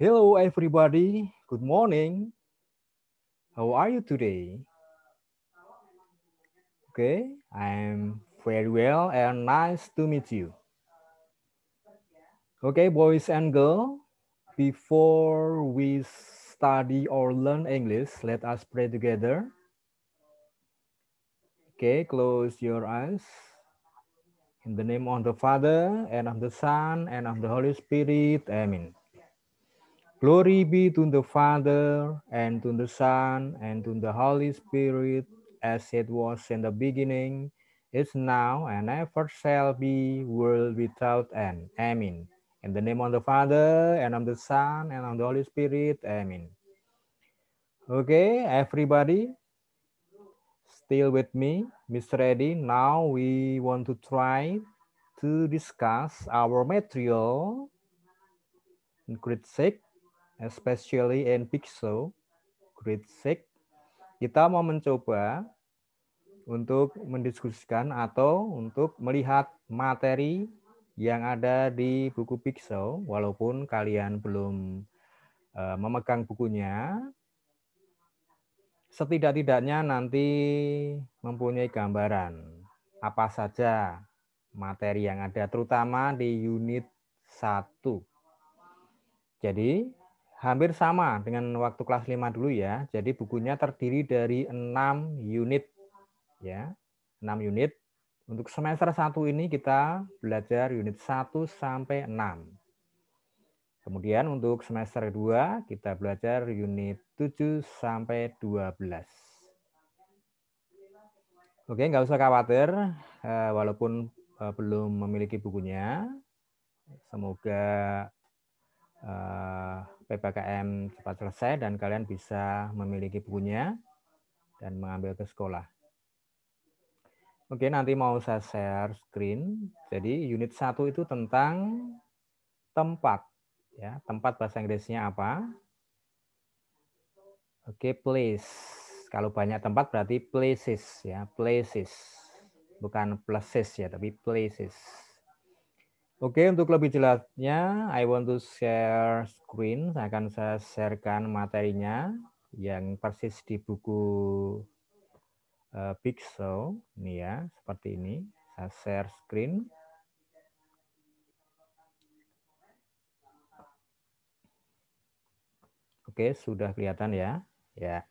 Hello, everybody. Good morning. How are you today? Okay, I'm very well and nice to meet you. Okay, boys and girls, before we study or learn English, let us pray together. Okay, close your eyes. In the name of the Father, and of the Son, and of the Holy Spirit. Amen. Glory be to the Father, and to the Son, and to the Holy Spirit, as it was in the beginning, is now, and ever shall be, world without end. Amen. In the name of the Father, and of the Son, and of the Holy Spirit. Amen. Okay, everybody, still with me, Miss Reddy. Now we want to try to discuss our material in grade 6 especially in Big Show, grade 6, kita mau mencoba untuk mendiskusikan atau untuk melihat materi yang ada di buku Big Show, walaupun kalian belum e, memegang bukunya, setidak-tidaknya nanti mempunyai gambaran apa saja materi yang ada, terutama di unit 1. Jadi, hampir sama dengan waktu kelas 5 dulu ya. Jadi bukunya terdiri dari 6 unit ya. 6 unit. Untuk semester 1 ini kita belajar unit 1 sampai 6. Kemudian untuk semester 2 kita belajar unit 7 sampai 12. Oke, nggak usah khawatir eh, walaupun eh, belum memiliki bukunya. Semoga Eh, PPKM cepat selesai dan kalian bisa memiliki bukunya dan mengambil ke sekolah. Oke, nanti mau saya share screen. Jadi unit 1 itu tentang tempat ya. Tempat bahasa Inggrisnya apa? Oke, place. Kalau banyak tempat berarti places ya, places. Bukan places ya, tapi places. Oke, untuk lebih jelasnya, I want to share screen. Saya akan saya sharekan materinya yang persis di buku uh, Pixel. Ini ya, seperti ini. Saya share screen. Oke, sudah kelihatan ya. Ya.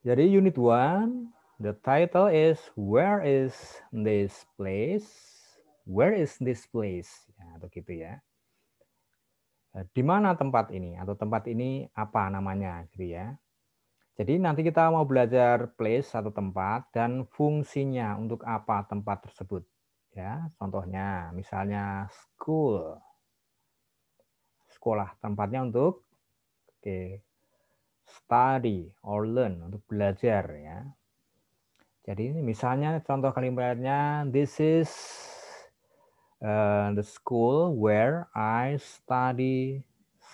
Jadi unit one, the title is Where is this place? Where is this place? Ya, atau gitu ya. Eh, di mana tempat ini? Atau tempat ini apa namanya? Gitu ya. Jadi nanti kita mau belajar place atau tempat dan fungsinya untuk apa tempat tersebut. Ya, contohnya misalnya school. Sekolah tempatnya untuk oke study or learn untuk belajar ya. Jadi misalnya contoh kalimatnya this is Uh, the school where I study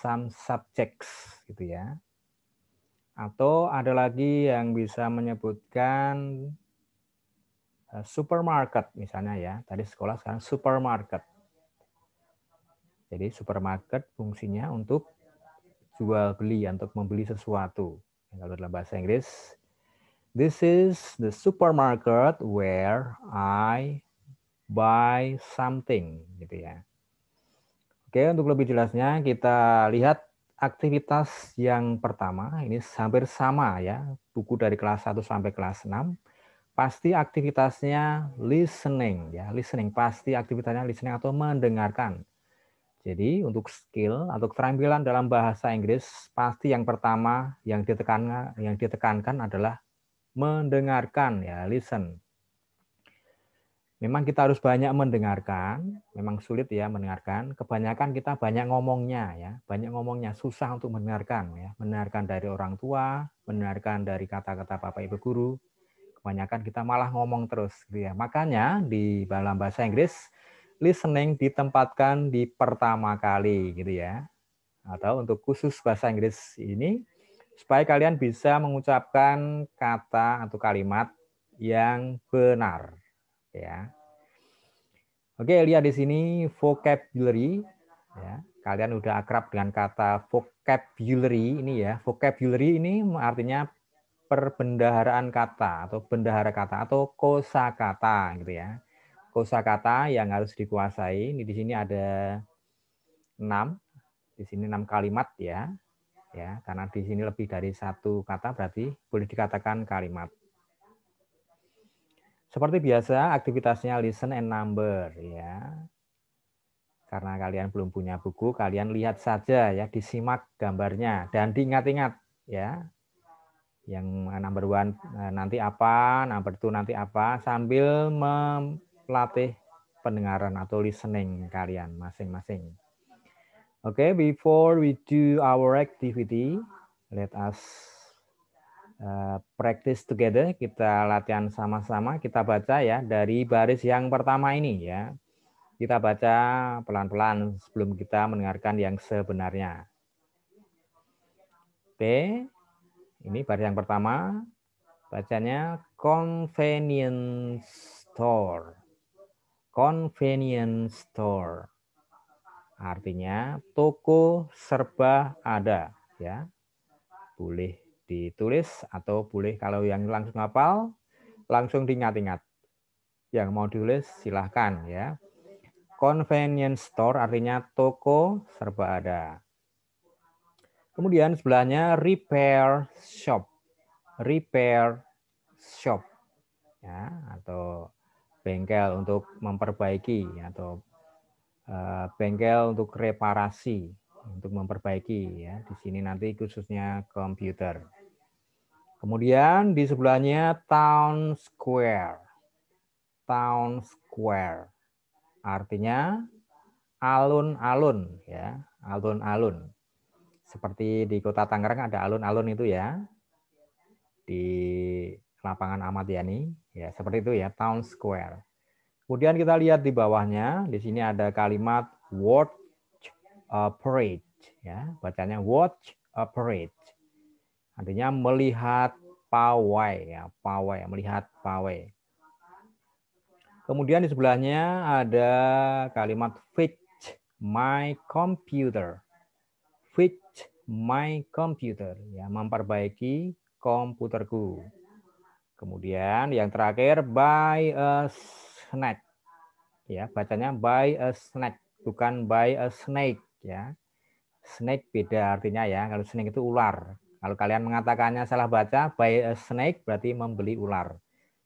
some subjects gitu ya. Atau ada lagi yang bisa menyebutkan uh, supermarket misalnya ya. Tadi sekolah sekarang supermarket. Jadi supermarket fungsinya untuk jual beli untuk membeli sesuatu. Kalau dalam bahasa Inggris, this is the supermarket where I by something gitu ya. Oke, untuk lebih jelasnya kita lihat aktivitas yang pertama ini hampir sama ya, buku dari kelas 1 sampai kelas 6. Pasti aktivitasnya listening ya, listening pasti aktivitasnya listening atau mendengarkan. Jadi untuk skill atau keterampilan dalam bahasa Inggris pasti yang pertama yang ditekankan yang ditekankan adalah mendengarkan ya, listen memang kita harus banyak mendengarkan, memang sulit ya mendengarkan. Kebanyakan kita banyak ngomongnya ya, banyak ngomongnya susah untuk mendengarkan ya, mendengarkan dari orang tua, mendengarkan dari kata-kata Bapak Ibu guru. Kebanyakan kita malah ngomong terus gitu ya. Makanya di dalam bahasa Inggris listening ditempatkan di pertama kali gitu ya. Atau untuk khusus bahasa Inggris ini supaya kalian bisa mengucapkan kata atau kalimat yang benar ya. Oke, lihat di sini vocabulary ya. Kalian udah akrab dengan kata vocabulary ini ya. Vocabulary ini artinya perbendaharaan kata atau bendahara kata atau kosakata gitu ya. Kosakata yang harus dikuasai. Ini di sini ada 6. Di sini 6 kalimat ya. Ya, karena di sini lebih dari satu kata berarti boleh dikatakan kalimat. Seperti biasa, aktivitasnya listen and number ya. Karena kalian belum punya buku, kalian lihat saja ya, disimak gambarnya dan diingat-ingat ya. Yang eh, number one eh, nanti apa, number two nanti apa, sambil melatih pendengaran atau listening kalian masing-masing. Oke, okay, before we do our activity, let us Eh, practice together, kita latihan sama-sama, kita baca ya dari baris yang pertama ini ya. Kita baca pelan-pelan sebelum kita mendengarkan yang sebenarnya. B, ini baris yang pertama, bacanya convenience store. Convenience store. Artinya toko serba ada ya. Boleh ditulis atau boleh kalau yang langsung hafal langsung diingat-ingat. Yang mau ditulis silahkan ya. Convenience store artinya toko serba ada. Kemudian sebelahnya repair shop. Repair shop ya atau bengkel untuk memperbaiki atau uh, bengkel untuk reparasi untuk memperbaiki ya di sini nanti khususnya komputer. Kemudian di sebelahnya town square. Town square. Artinya alun-alun ya, alun-alun. Seperti di Kota Tangerang ada alun-alun itu ya. Di lapangan Ahmad Yani ya, seperti itu ya, town square. Kemudian kita lihat di bawahnya, di sini ada kalimat watch a parade ya, bacanya watch a parade Artinya melihat pawai ya, pawai, melihat pawai. Kemudian di sebelahnya ada kalimat fix my computer. fix my computer ya, memperbaiki komputerku. Kemudian yang terakhir buy a snack. Ya, bacanya buy a snack bukan buy a snake ya. Snake beda artinya ya. Kalau snake itu ular. Kalau kalian mengatakannya salah baca, buy a snake berarti membeli ular.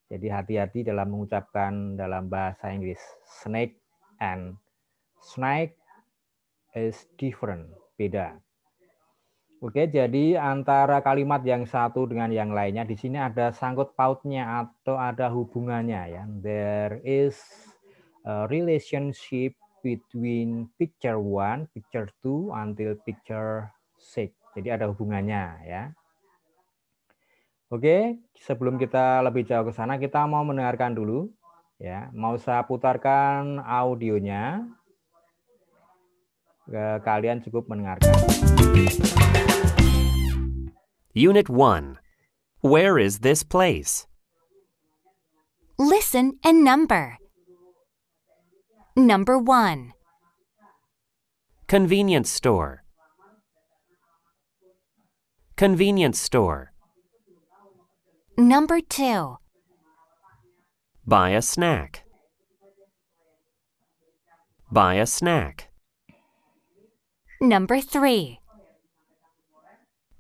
Jadi hati-hati dalam mengucapkan dalam bahasa Inggris. Snake and snake is different, beda. Oke, jadi antara kalimat yang satu dengan yang lainnya di sini ada sangkut pautnya atau ada hubungannya ya. There is a relationship between picture one, picture two until picture six. Jadi ada hubungannya ya. Oke, sebelum kita lebih jauh ke sana kita mau mendengarkan dulu ya. Mau saya putarkan audionya. Kalian cukup mendengarkan. Unit 1. Where is this place? Listen and number. Number 1. Convenience store. Convenience store. Number two. Buy a snack. Buy a snack. Number three.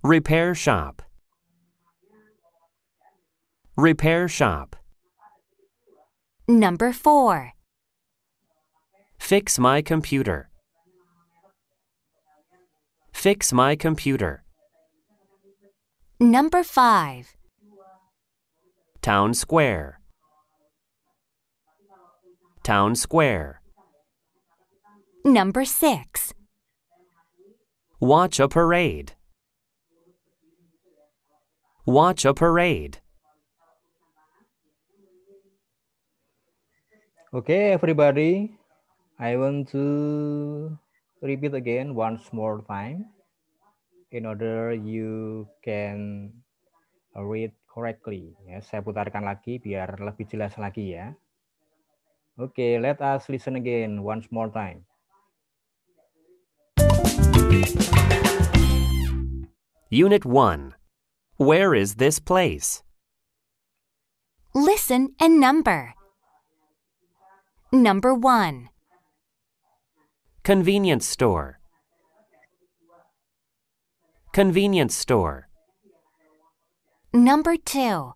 Repair shop. Repair shop. Number four. Fix my computer. Fix my computer. Number 5. Town Square. Town Square. Number 6. Watch a parade. Watch a parade. Okay, everybody, I want to repeat again once more time in order you can read correctly. Ya, saya putarkan lagi biar lebih jelas lagi ya. okay, let us listen again once more time. Unit 1. Where is this place? Listen and number. Number 1. Convenience store. Convenience store. Number two.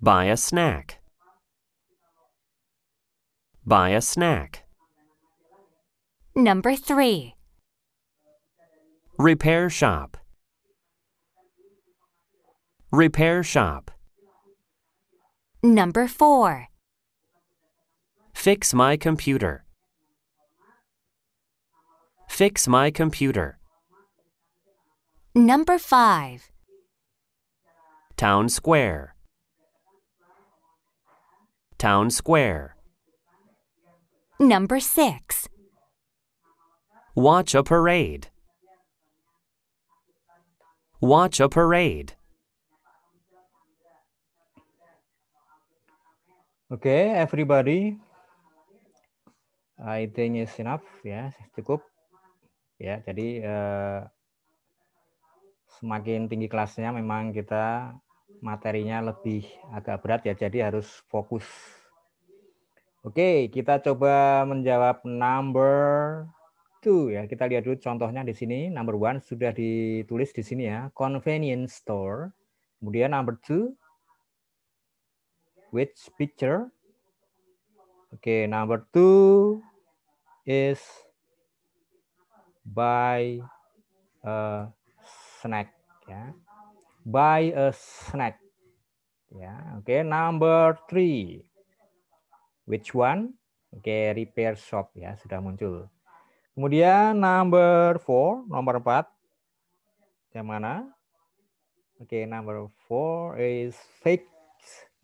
Buy a snack. Buy a snack. Number three. Repair shop. Repair shop. Number four. Fix my computer. Fix my computer. Number 5. Town Square. Town Square. Number 6. Watch a parade. Watch a parade. Okay, everybody. I think it's enough yeah, cukup. Ya, yeah, jadi uh, semakin tinggi kelasnya memang kita materinya lebih agak berat ya, jadi harus fokus. Oke, kita coba menjawab number two ya. Kita lihat dulu contohnya di sini. Number one sudah ditulis di sini ya, convenience store. Kemudian number two, which picture? Oke, number two is by uh, snack ya buy a snack ya oke okay. number three which one oke okay, repair shop ya sudah muncul kemudian number four nomor empat yang mana oke okay, number four is fix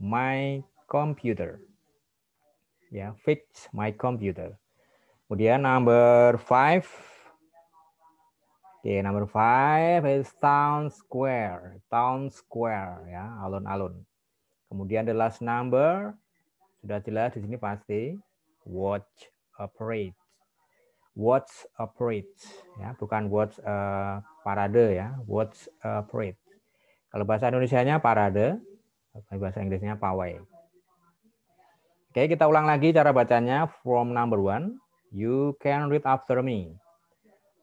my computer ya fix my computer kemudian number five okay, number five is town square. Town square ya, alun-alun. Kemudian the last number sudah jelas di sini pasti watch a parade. Watch a parade ya, bukan watch a eh, parade ya, watch a parade. Kalau bahasa Indonesianya parade, kalau bahasa Inggrisnya pawai. Oke, okay, kita ulang lagi cara bacanya from number one. You can read after me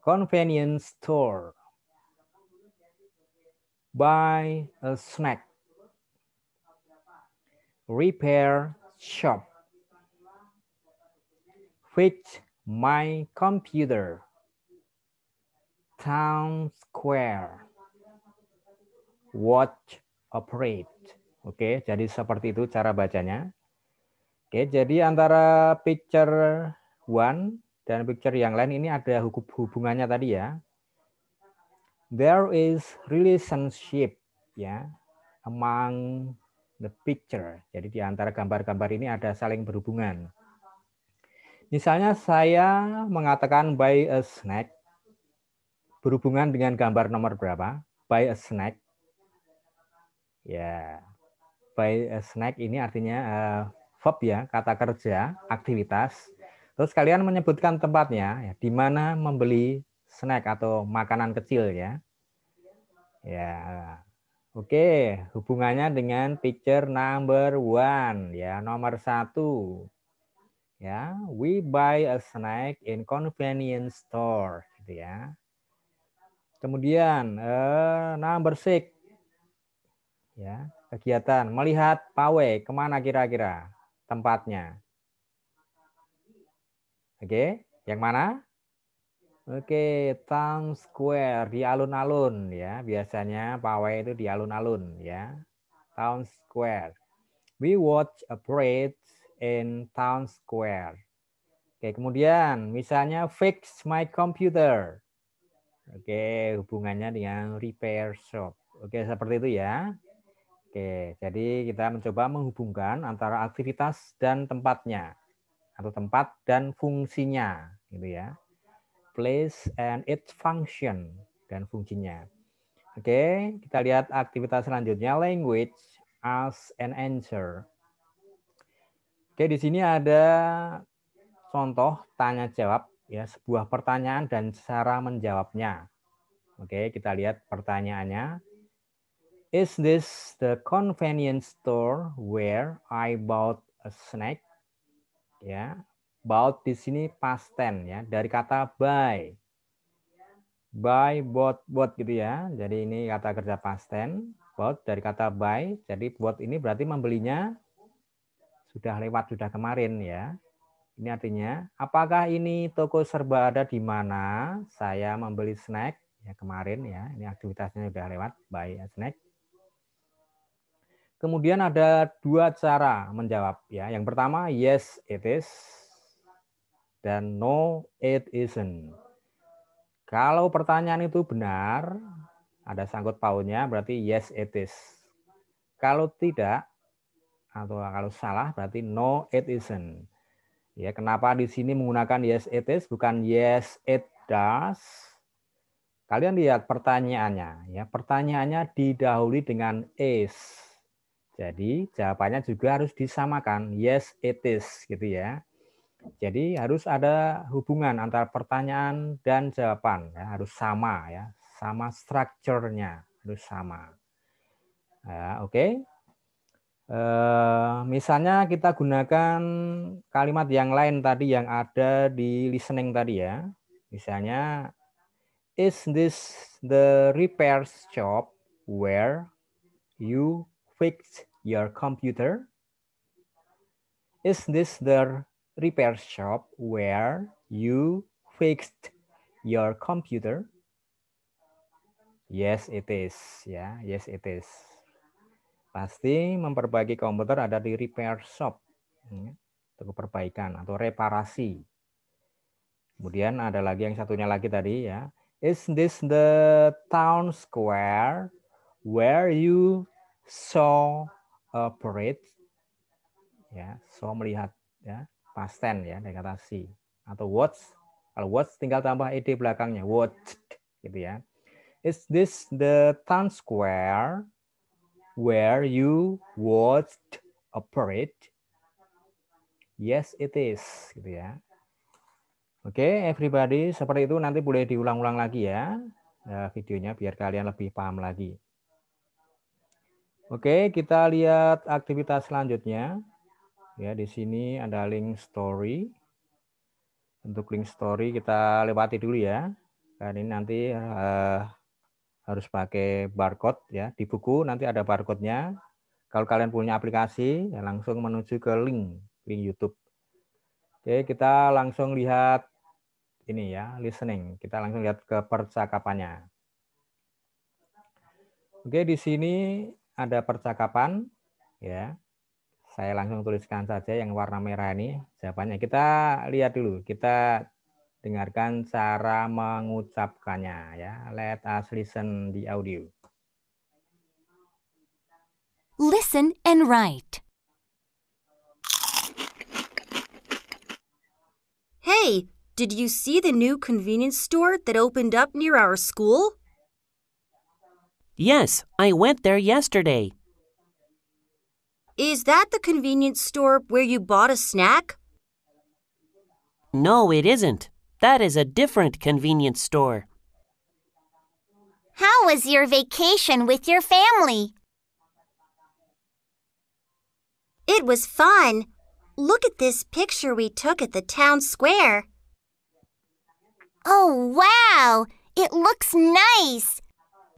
convenience store. Buy a snack. Repair shop. Fix my computer. Town square. Watch operate. Oke, jadi seperti itu cara bacanya. Oke, jadi antara picture one dan picture yang lain ini ada hubungannya tadi ya. There is relationship ya among the picture. Jadi di antara gambar-gambar ini ada saling berhubungan. Misalnya saya mengatakan buy a snack berhubungan dengan gambar nomor berapa? Buy a snack. Ya. Buy a snack ini artinya uh, eh, verb ya, kata kerja, aktivitas Terus kalian menyebutkan tempatnya, ya, di mana membeli snack atau makanan kecil ya. Ya, Oke, hubungannya dengan picture number one ya, nomor satu. Ya, we buy a snack in convenience store gitu ya. Kemudian eh, number six. Ya, kegiatan melihat pawai kemana kira-kira tempatnya. Oke, okay. yang mana? Oke, okay. Town Square di alun-alun ya. Biasanya pawai itu di alun-alun ya. Town Square. We watch a parade in Town Square. Oke, okay. kemudian misalnya fix my computer. Oke, hubungannya dengan repair shop. Oke, seperti itu ya. Oke, jadi kita mencoba menghubungkan antara aktivitas dan tempatnya atau tempat dan fungsinya gitu ya. Place and its function dan fungsinya. Oke, okay, kita lihat aktivitas selanjutnya language as an answer. Oke, okay, di sini ada contoh tanya jawab ya, sebuah pertanyaan dan cara menjawabnya. Oke, okay, kita lihat pertanyaannya. Is this the convenience store where I bought a snack? ya bought di sini past tense ya dari kata buy, buy bought bought gitu ya jadi ini kata kerja past tense bought dari kata buy. jadi bought ini berarti membelinya sudah lewat sudah kemarin ya ini artinya apakah ini toko serba ada di mana saya membeli snack ya kemarin ya ini aktivitasnya sudah lewat by snack Kemudian ada dua cara menjawab ya. Yang pertama yes it is dan no it isn't. Kalau pertanyaan itu benar, ada sangkut pautnya berarti yes it is. Kalau tidak atau kalau salah berarti no it isn't. Ya, kenapa di sini menggunakan yes it is bukan yes it does? Kalian lihat pertanyaannya ya. Pertanyaannya didahului dengan is jadi jawabannya juga harus disamakan. Yes, it is gitu ya. Jadi harus ada hubungan antara pertanyaan dan jawaban ya, harus sama ya, sama strukturnya harus sama. Ya, Oke, okay. Eh, misalnya kita gunakan kalimat yang lain tadi yang ada di listening tadi ya, misalnya is this the repair shop where you fixed your computer? Is this the repair shop where you fixed your computer? Yes, it is. Ya, yeah, yes, it is. Pasti memperbaiki komputer ada di repair shop. Hmm, untuk perbaikan atau reparasi. Kemudian ada lagi yang satunya lagi tadi ya. Is this the town square where you saw uh, parade ya so melihat ya past tense ya dari kata see atau watch kalau watch tinggal tambah ed belakangnya watch gitu ya is this the town square where you watched a parade yes it is gitu ya oke okay, everybody seperti itu nanti boleh diulang-ulang lagi ya eh, videonya biar kalian lebih paham lagi Oke, kita lihat aktivitas selanjutnya. Ya, di sini ada link story. Untuk link story kita lewati dulu ya. Karena ini nanti uh, harus pakai barcode ya. Di buku nanti ada barcode-nya. Kalau kalian punya aplikasi, ya langsung menuju ke link link YouTube. Oke, kita langsung lihat ini ya, listening. Kita langsung lihat ke percakapannya. Oke, di sini ada percakapan ya. Saya langsung tuliskan saja yang warna merah ini jawabannya. Kita lihat dulu, kita dengarkan cara mengucapkannya ya. Let us listen the audio. Listen and write. Hey, did you see the new convenience store that opened up near our school? Yes, I went there yesterday. Is that the convenience store where you bought a snack? No, it isn't. That is a different convenience store. How was your vacation with your family? It was fun. Look at this picture we took at the town square. Oh, wow! It looks nice.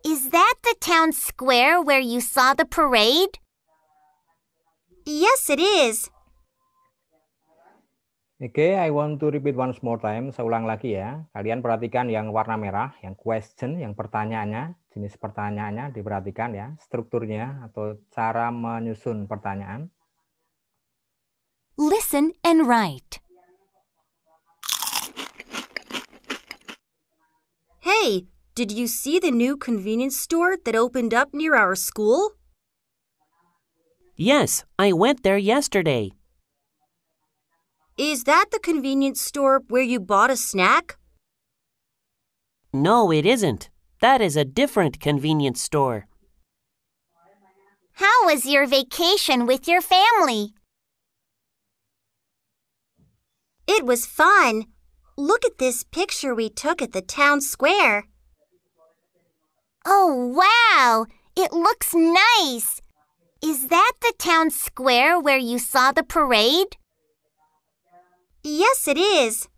Is that the town square where you saw the parade? Yes, it is. Oke, okay, I want to repeat once more time. Saya ulang lagi ya. Kalian perhatikan yang warna merah, yang question, yang pertanyaannya, jenis pertanyaannya diperhatikan ya, strukturnya atau cara menyusun pertanyaan. Listen and write. Hey, Did you see the new convenience store that opened up near our school? Yes, I went there yesterday. Is that the convenience store where you bought a snack? No, it isn't. That is a different convenience store. How was your vacation with your family? It was fun. Look at this picture we took at the town square. Oh, wow! It looks nice! Is that the town square where you saw the parade? Yes, it is.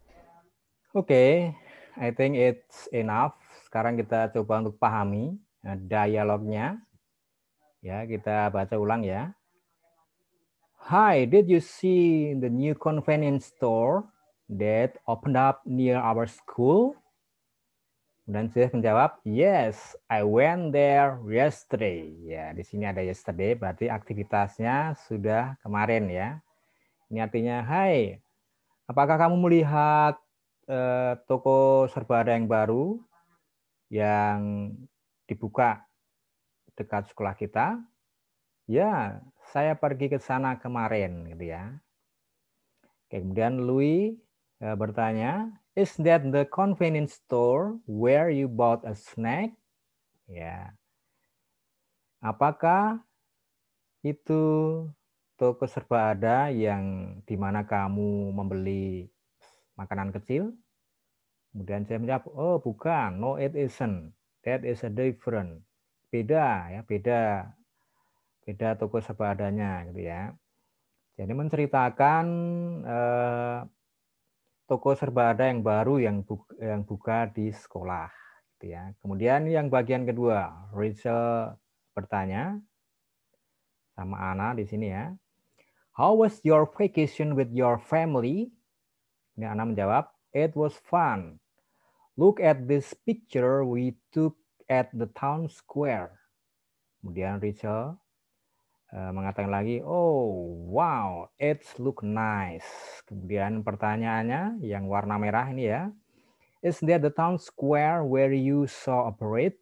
Okay, I think it's enough. Sekarang kita coba untuk pahami eh, dialognya. Ya, kita baca ulang ya. Hi, did you see the new convenience store that opened up near our school? Kemudian sudah menjawab, yes, I went there yesterday. Ya, di sini ada yesterday, berarti aktivitasnya sudah kemarin ya. Ini artinya, hai, apakah kamu melihat eh, toko ada yang baru yang dibuka dekat sekolah kita? Ya, saya pergi ke sana kemarin, gitu ya. Oke, kemudian Louis eh, bertanya, is that the convenience store where you bought a snack? Ya. Apakah itu toko serba ada yang di mana kamu membeli makanan kecil? Kemudian saya menjawab, oh bukan, no it isn't. That is a different. Beda ya, beda beda toko serba adanya gitu ya. Jadi menceritakan eh, toko serba ada yang baru yang buka, yang buka di sekolah gitu ya. Kemudian yang bagian kedua, Rachel bertanya sama Ana di sini ya. How was your vacation with your family? Ini Ana menjawab, it was fun. Look at this picture we took at the town square. Kemudian Rachel Eh, mengatakan lagi, oh wow, it look nice. Kemudian pertanyaannya yang warna merah ini ya, is that the town square where you saw a parade?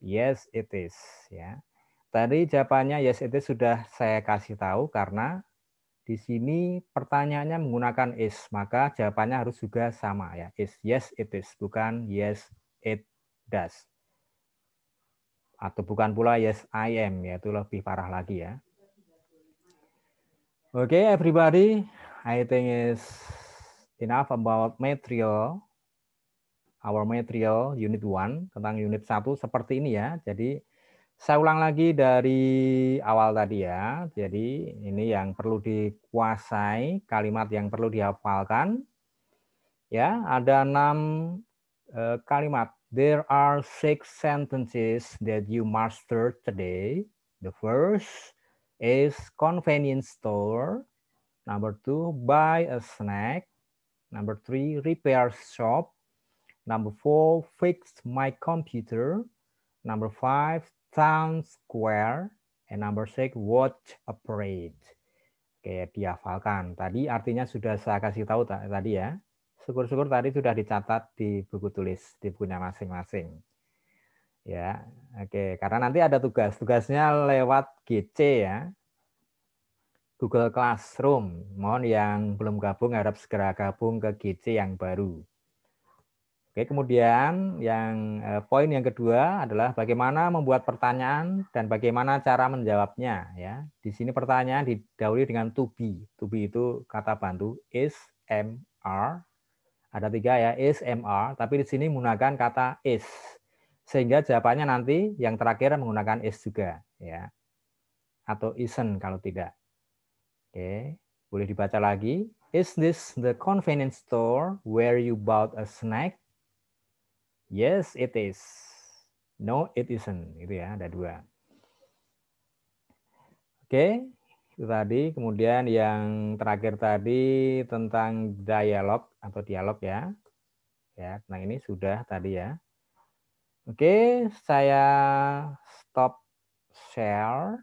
Yes, it is. Ya, tadi jawabannya yes it is sudah saya kasih tahu karena di sini pertanyaannya menggunakan is, maka jawabannya harus juga sama ya, is yes it is bukan yes it does atau bukan pula yes I am yaitu lebih parah lagi ya. Oke okay, everybody, I think is enough about material our material unit one tentang unit satu seperti ini ya. Jadi saya ulang lagi dari awal tadi ya. Jadi ini yang perlu dikuasai, kalimat yang perlu dihafalkan. Ya, ada enam eh, kalimat There are six sentences that you mastered today. The first is convenience store. Number two, buy a snack. Number three, repair shop. Number four, fix my computer. Number five, town square. And number six, watch a parade. Oke, dihafalkan. Tadi artinya sudah saya kasih tahu tadi ya syukur-syukur tadi sudah dicatat di buku tulis di bukunya masing-masing. Ya, oke. Karena nanti ada tugas. Tugasnya lewat GC ya. Google Classroom. Mohon yang belum gabung harap segera gabung ke GC yang baru. Oke, kemudian yang eh, poin yang kedua adalah bagaimana membuat pertanyaan dan bagaimana cara menjawabnya ya. Di sini pertanyaan didahului dengan to be. To be itu kata bantu is, am, are, ada tiga ya, is, MR, tapi di sini menggunakan kata is. Sehingga jawabannya nanti yang terakhir menggunakan is juga. ya Atau isn't kalau tidak. Oke, boleh dibaca lagi. Is this the convenience store where you bought a snack? Yes, it is. No, it isn't. Itu ya, ada dua. Oke, itu tadi. Kemudian yang terakhir tadi tentang dialog atau dialog ya. Ya, nah ini sudah tadi ya. Oke, saya stop share.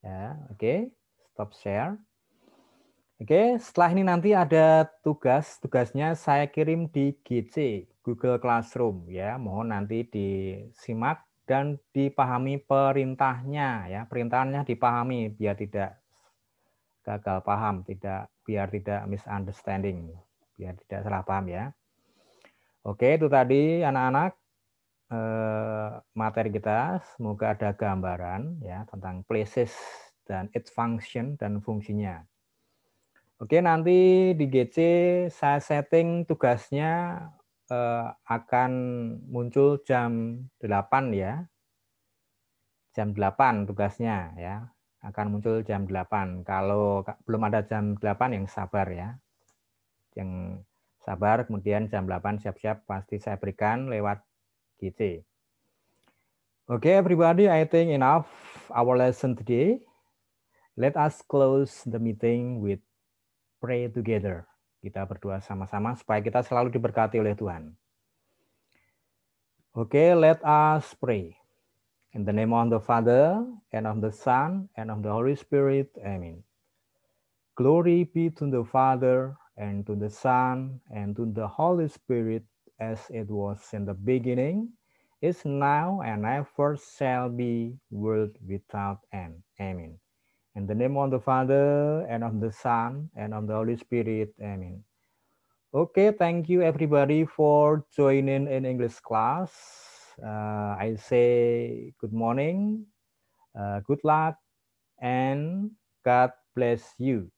Ya, oke, stop share. Oke, setelah ini nanti ada tugas. Tugasnya saya kirim di GC, Google Classroom ya. Mohon nanti disimak dan dipahami perintahnya ya perintahnya dipahami biar tidak gagal paham tidak biar tidak misunderstanding biar tidak salah paham ya oke itu tadi anak-anak eh, materi kita semoga ada gambaran ya tentang places dan its function dan fungsinya oke nanti di GC saya setting tugasnya eh, akan muncul jam 8 ya. Jam 8 tugasnya ya. Akan muncul jam 8. Kalau belum ada jam 8 yang sabar ya. Yang sabar kemudian jam 8 siap-siap pasti saya berikan lewat GC. Okay, everybody, I think enough our lesson today. Let us close the meeting with pray together. Kita berdoa sama-sama supaya kita selalu diberkati oleh Tuhan. Oke, okay, let us pray. In the name of the Father, and of the Son, and of the Holy Spirit. Amen. Glory be to the Father, and to the Son, and to the Holy Spirit, as it was in the beginning, is now, and ever shall be, world without end. Amen. In the name of the Father, and of the Son, and of the Holy Spirit. Amen. Okay, thank you everybody for joining in English class. Uh, I say good morning, uh, good luck, and God bless you.